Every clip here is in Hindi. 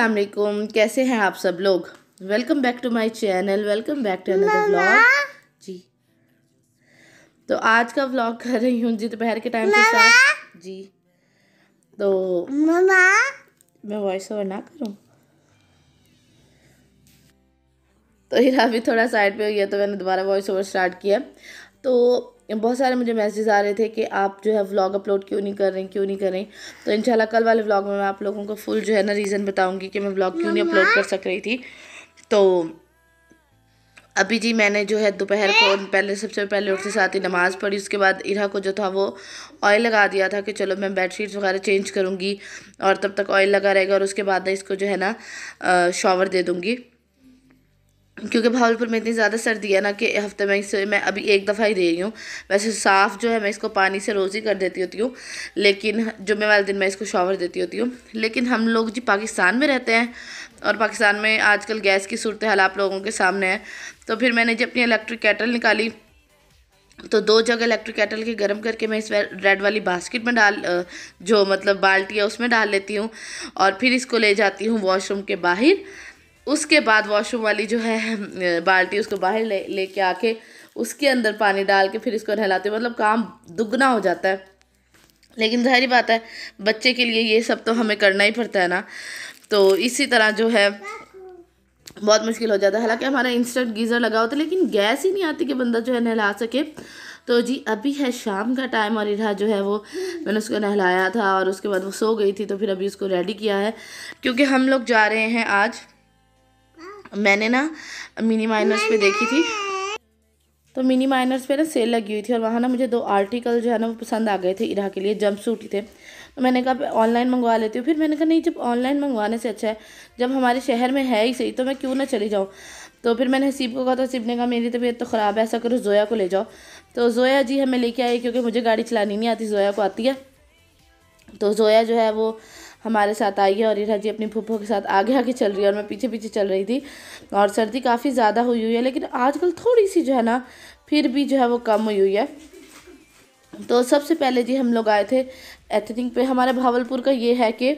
अलमेकुम कैसे हैं आप सब लोग welcome back to my channel welcome back to another vlog जी तो आज का व्लॉग कर रही हूँ जी दोपहर के टाइम के साथ जी तो मामा मैं वॉइस ओवर ना करूँ तो हिरा भी थोड़ा साइड पे हो गया तो मैंने दोबारा वॉइस ओवर स्टार्ट किया तो बहुत सारे मुझे मैसेज आ रहे थे कि आप जो है व्लॉग अपलोड क्यों नहीं कर रहे क्यों नहीं कर रही तो इंशाल्लाह कल वाले व्लॉग में मैं आप लोगों को फुल जो है ना रीज़न बताऊँगी कि मैं व्लॉग क्यों नहीं अपलोड कर सक रही थी तो अभी जी मैंने जो है दोपहर को पहले सबसे पहले उठते साथ ही नमाज़ पढ़ी उसके बाद इरा को जो था वो ऑयल लगा दिया था कि चलो मैं बेडशीट्स वगैरह चेंज करूँगी और तब तक ऑयल लगा रहेगा और उसके बाद इसको जो है ना शॉवर दे दूँगी क्योंकि भावलपुर में इतनी ज़्यादा सर्दी है ना कि हफ्ते में इसे मैं अभी एक दफ़ा ही दे रही हूँ वैसे साफ़ जो है मैं इसको पानी से रोज़ ही कर देती होती हूँ लेकिन जुम्मे वाले दिन मैं इसको शॉवर देती होती हूँ लेकिन हम लोग जी पाकिस्तान में रहते हैं और पाकिस्तान में आजकल गैस की सूरत हाल आप लोगों के सामने है तो फिर मैंने जब अपनी इलेक्ट्रिक कैटल निकाली तो दो जगह इलेक्ट्रिक कैटल के गर्म करके मैं इस रेड वाली बास्केट में डाल जो मतलब बाल्टी है उसमें डाल लेती हूँ और फिर इसको ले जाती हूँ वॉशरूम के बाहर उसके बाद वॉशरूम वाली जो है बाल्टी उसको बाहर ले लेके आके उसके अंदर पानी डाल के फिर इसको नहलाते मतलब काम दुगना हो जाता है लेकिन जहरी बात है बच्चे के लिए ये सब तो हमें करना ही पड़ता है ना तो इसी तरह जो है बहुत मुश्किल हो जाता है हालांकि हमारा इंस्टेंट गीज़र लगा होता है लेकिन गैस ही नहीं आती कि बंदा जो है नहला सके तो जी अभी है शाम का टाइम और इधर जो है वो मैंने उसको नहलाया था और उसके बाद वो सो गई थी तो फिर अभी उसको रेडी किया है क्योंकि हम लोग जा रहे हैं आज मैंने ना मिनी माइनर्स पे देखी थी तो मिनी माइनर्स पे ना सेल लगी हुई थी और वहाँ ना मुझे दो आर्टिकल जो है ना वो पसंद आ गए थे इरा के लिए जंप सूट ही थे तो मैंने कहा ऑनलाइन मंगवा लेती हूँ फिर मैंने कहा नहीं जब ऑनलाइन मंगवाने से अच्छा है जब हमारे शहर में है ही सही तो मैं क्यों ना चली जाऊँ तो फिर मैंने हसीब को कहा तो हसीब ने कहा मेरी तबीयत तो ख़राब है ऐसा करो जोया को ले जाओ तो जोया जी हमें लेके आई क्योंकि मुझे गाड़ी चलानी नहीं आती जोया को आती है तो जोया जो है वो हमारे साथ आई है और ईरा जी अपनी फूफो के साथ आगे आगे चल रही है और मैं पीछे पीछे चल रही थी और सर्दी काफ़ी ज़्यादा हुई हुई है लेकिन आजकल थोड़ी सी जो है ना फिर भी जो है वो कम हुई हुई है तो सबसे पहले जी हम लोग आए थे एथनिक पे हमारे भावलपुर का ये है कि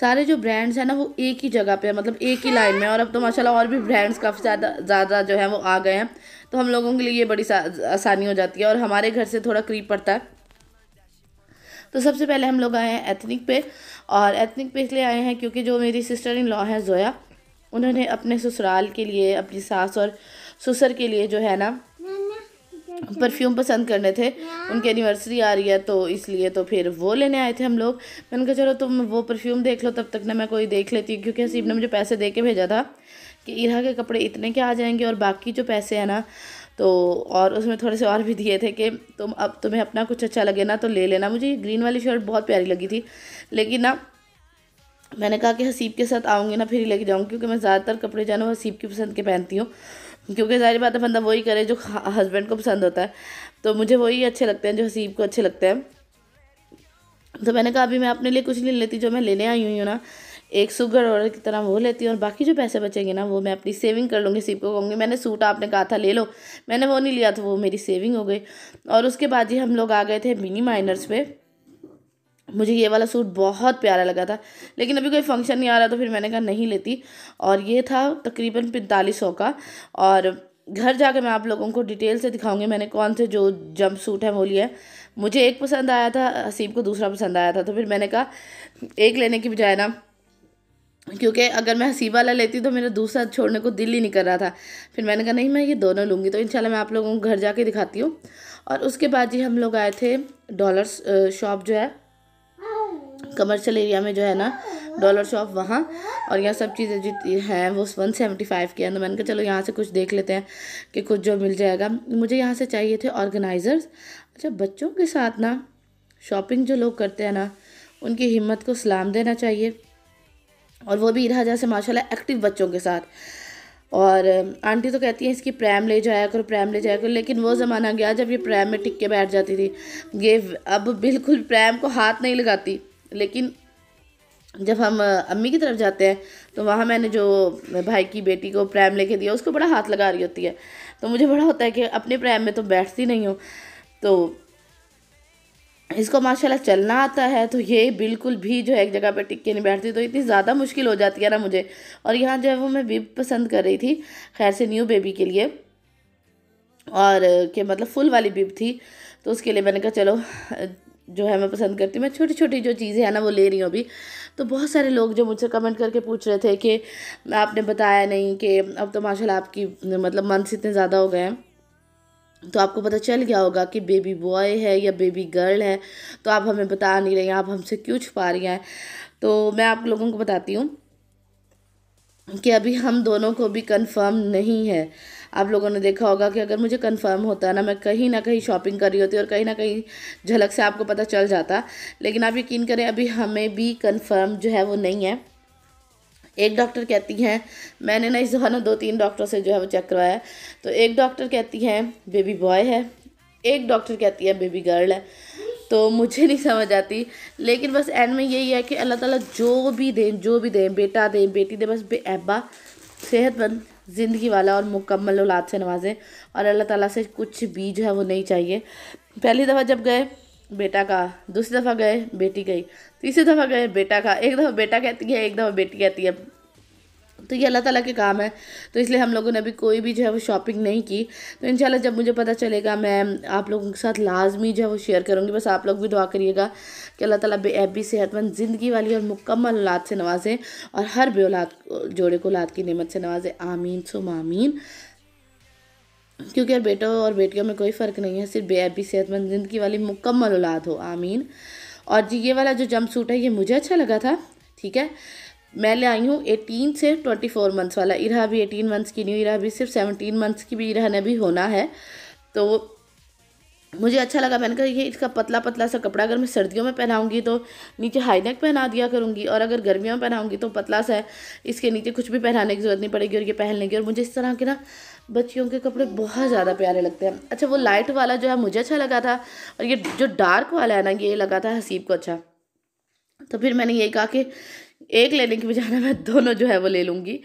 सारे जो ब्रांड्स हैं ना वो एक ही जगह पे है मतलब एक ही लाइन में और अब तो माशाल्लाह और भी ब्रांड्स काफ़ी ज़्यादा ज़्यादा जो है वो आ गए हैं तो हम लोगों के लिए ये बड़ी आसानी हो जाती है और हमारे घर से थोड़ा करीब पड़ता है तो सबसे पहले हम लोग आए हैं एथनिक पे और एथनिक पे इसलिए आए हैं क्योंकि जो मेरी सिस्टर इन लॉ है जोया उन्होंने अपने ससुराल के लिए अपनी सास और ससुर के लिए जो है ना परफ्यूम पसंद करने थे उनकी एनिवर्सरी आ रही है तो इसलिए तो फिर वो लेने आए थे हम लोग मैंने कहा चलो तुम वो परफ्यूम देख लो तब तक ना मैं कोई देख लेती हूँ क्योंकि हसीब ने मुझे पैसे दे के भेजा था कि इरा के कपड़े इतने के आ जाएंगे और बाकी जो पैसे हैं ना तो और उसमें थोड़े से और भी दिए थे कि तुम अब तुम्हें अपना कुछ अच्छा लगे ना तो ले लेना मुझे ये ग्रीन वाली शर्ट बहुत प्यारी लगी थी लेकिन ना मैंने कहा कि हसीब के साथ आऊँगी ना फिर ही लेके जाऊँगी क्योंकि मैं ज़्यादातर कपड़े जानो हसीब की पसंद के पहनती हूँ क्योंकि सारी बात है बंदा वही करे जो हस्बैंड को पसंद होता है तो मुझे वही अच्छे लगते हैं जो हसीब को अच्छे लगते हैं तो मैंने कहा अभी मैं अपने लिए कुछ नहीं लेती जो मैं लेने आई हुई हूँ ना एक सुगर और की तरह वो लेती हूँ और बाकी जो पैसे बचेंगे ना वो मैं अपनी सेविंग कर लूँगी सीप को कहूँगी मैंने सूट आपने कहा था ले लो मैंने वो नहीं लिया तो वो मेरी सेविंग हो गई और उसके बाद ही हम लोग आ गए थे मिनी माइनर्स पे मुझे ये वाला सूट बहुत प्यारा लगा था लेकिन अभी कोई फंक्शन नहीं आ रहा तो फिर मैंने कहा नहीं लेती और ये था तकरीबन पैंतालीस सौ का और घर जाके मैं आप लोगों को डिटेल से दिखाऊंगी मैंने कौन से जो जंप सूट है वो लिया है मुझे एक पसंद आया था हसीब को दूसरा पसंद आया था तो फिर मैंने कहा एक लेने की बजाय ना क्योंकि अगर मैं हसीब वाला लेती तो मेरा दूसरा छोड़ने को दिल ही नहीं कर रहा था फिर मैंने कहा नहीं मैं ये दोनों लूँगी तो इंशाल्लाह मैं आप लोगों को घर जाके दिखाती हूँ और उसके बाद जी हम लोग आए थे डॉलर्स शॉप जो है कमर्शल एरिया में जो है ना डॉलर शॉप वहाँ और यहाँ सब चीज़ें जो हैं वो वन सेवेंटी फाइव की है तो मैंने कहा चलो यहाँ से कुछ देख लेते हैं कि कुछ जो मिल जाएगा मुझे यहाँ से चाहिए थे ऑर्गेनाइज़र्स अच्छा बच्चों के साथ ना शॉपिंग जो लोग करते हैं ना उनकी हिम्मत को सलाम देना चाहिए और वो भी इधर जैसे माशा एक्टिव बच्चों के साथ और आंटी तो कहती है इसकी प्रैम ले जाया करो प्रैम ले जाया करो लेकिन वो ज़माना गया जब ये प्रैम में टिक के बैठ जाती थी ये अब बिल्कुल प्रैम को हाथ नहीं लगाती लेकिन जब हम अम्मी की तरफ जाते हैं तो वहाँ मैंने जो भाई की बेटी को प्रैम लेके दिया उसको बड़ा हाथ लगा रही होती है तो मुझे बड़ा होता है कि अपने प्रैम में तो बैठती नहीं हूँ तो इसको माशाल्लाह चलना आता है तो ये बिल्कुल भी जो है एक जगह पे टिक के नहीं बैठती तो इतनी ज़्यादा मुश्किल हो जाती है ना मुझे और यहाँ जो है वो मैं विप पसंद कर रही थी खैर से न्यू बेबी के लिए और के मतलब फुल वाली बिप थी तो उसके लिए मैंने कहा चलो जो है मैं पसंद करती हूँ मैं छोटी छोटी जो चीज़ें हैं ना वो ले रही हूँ अभी तो बहुत सारे लोग जो मुझसे कमेंट करके पूछ रहे थे कि आपने बताया नहीं कि अब तो माशाल्लाह आपकी मतलब मंथ्स इतने ज़्यादा हो गए हैं तो आपको पता चल गया होगा कि बेबी बॉय है या बेबी गर्ल है तो आप हमें बता नहीं रही आप हमसे क्यों छुपा रही हैं तो मैं आप लोगों को बताती हूँ कि अभी हम दोनों को भी कंफर्म नहीं है आप लोगों ने देखा होगा कि अगर मुझे कंफर्म होता ना मैं कहीं ना कहीं शॉपिंग कर रही होती और कहीं ना कहीं झलक से आपको पता चल जाता लेकिन आप यकीन करें अभी हमें भी कंफर्म जो है वो नहीं है एक डॉक्टर कहती हैं मैंने ना इस दौरान दो तीन डॉक्टरों से जो है वो चेक करवाया तो एक डॉक्टर कहती हैं बेबी बॉय है एक डॉक्टर कहती है बेबी गर्ल है तो मुझे नहीं समझ आती लेकिन बस एंड में यही है कि अल्लाह ताला जो भी दें जो भी दें बेटा दें बेटी दें बस बेबा सेहतमंद ज़िंदगी वाला और मुकम्मल औलाद से नवाजें और अल्लाह ताला से कुछ भी जो है वो नहीं चाहिए पहली दफ़ा जब गए बेटा का दूसरी दफ़ा गए बेटी गई तीसरी दफ़ा गए बेटा का एक दफ़ा बेटा कहती है एक दफ़ा बेटी कहती है तो ये अल्लाह ताला के काम है तो इसलिए हम लोगों ने अभी कोई भी जो है वो शॉपिंग नहीं की तो इंशाल्लाह जब मुझे पता चलेगा मैं आप लोगों के साथ लाजमी जो है वो शेयर करूँगी बस आप लोग भी दुआ करिएगा कि अल्लाह ताला ऐबी सेहतमंद ज़िंदगी वाली और मुकम्मल औलाद से नवाजें और हर औलाद जोड़े को औलाद की नेमत से नवाजें आमीन सुम आमीन क्योंकि यार बेटों और बेटियों में कोई फ़र्क नहीं है सिर्फ बेअबी सेहतमंद ज़िंदगी वाली मुकम्मल औलाद हो आमीन और जी ये वाला जो जंप सूट है ये मुझे अच्छा लगा था ठीक है मैं ले आई हूँ एटीन से ट्वेंटी फोर मंथ्स वाला इरा भी एटीन मंथ्स की नहीं इरा भी सिर्फ सेवनटीन मंथ्स की भी इरा ने भी होना है तो मुझे अच्छा लगा मैंने कहा ये इसका पतला पतला सा कपड़ा अगर मैं सर्दियों में पहनाऊंगी तो नीचे हाईनेक पहना दिया करूँगी और अगर गर्मियों में पहनाऊंगी तो पतला सा है इसके नीचे कुछ भी पहनाने की ज़रूरत नहीं पड़ेगी और ये पहन लेंगे और मुझे इस तरह के ना बच्चियों के कपड़े बहुत ज़्यादा प्यारे लगते हैं अच्छा वो लाइट वाला जो है मुझे अच्छा लगा था और ये जो डार्क वाला है ना ये लगा था हसीब को अच्छा तो फिर मैंने ये कहा कि एक लेने की बजाय मैं दोनों जो है वो ले लूँगी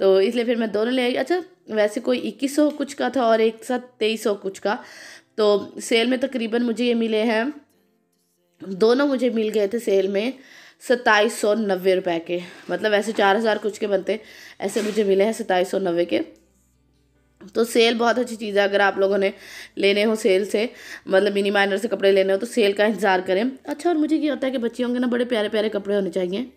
तो इसलिए फिर मैं दोनों ले आई अच्छा वैसे कोई इक्कीस सौ कुछ का था और एक साथ तेईस सौ कुछ का तो सेल में तकरीबन मुझे ये मिले हैं दोनों मुझे मिल गए थे सेल में सत्ताईस सौ नब्बे रुपए के मतलब ऐसे चार हज़ार कुछ के बनते ऐसे मुझे मिले हैं सत्ताईस सौ नब्बे के तो सेल बहुत अच्छी चीज़ है अगर आप लोगों ने लेने हो सेल से मतलब मिनी माइनर से कपड़े लेने हो तो सेल का इंतज़ार करें अच्छा और मुझे ये होता है कि बच्चियों के ना बड़े प्यारे प्यारे कपड़े होने चाहिए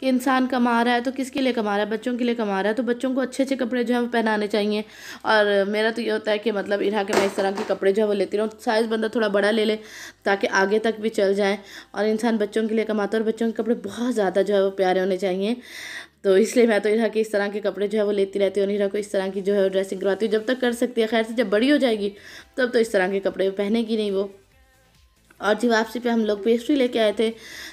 कि इंसान कमा रहा है तो किसके लिए कमा रहा है बच्चों के लिए कमा रहा है तो बच्चों को अच्छे अच्छे कपड़े जो है वो पहनाने चाहिए और मेरा तो ये होता है कि मतलब इरा के मैं इस तरह के कपड़े जो है वो लेती रहूँ साइज़ बंदा थोड़ा बड़ा ले ले ताकि आगे तक भी चल जाए और इंसान बच्चों के लिए कमाता है और बच्चों के कपड़े बहुत ज़्यादा जो है वो प्यारे होने चाहिए तो इसलिए मैं तो इरा के इस तरह के कपड़े जो है वो लेती रहती हूँ और इरा को इस तरह की जो है ड्रेसिंग करवाती हूँ जब तक कर सकती है खैर से जब बड़ी हो जाएगी तब तो इस तरह के कपड़े पहनेगी नहीं वो और जी वापसी पे हम लोग पेस्ट्री लेके आए थे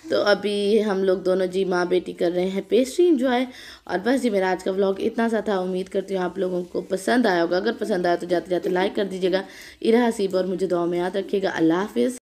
तो अभी हम लोग दोनों जी माँ बेटी कर रहे हैं पेस्ट्री इंजॉय और बस जी मेरा आज का व्लॉग इतना सा था उम्मीद करती हूँ आप लोगों को पसंद आया होगा अगर पसंद आया तो जाते जाते लाइक कर दीजिएगा इरा हसीब और मुझे दुआ में याद रखिएगा अल्लाह हाफिज़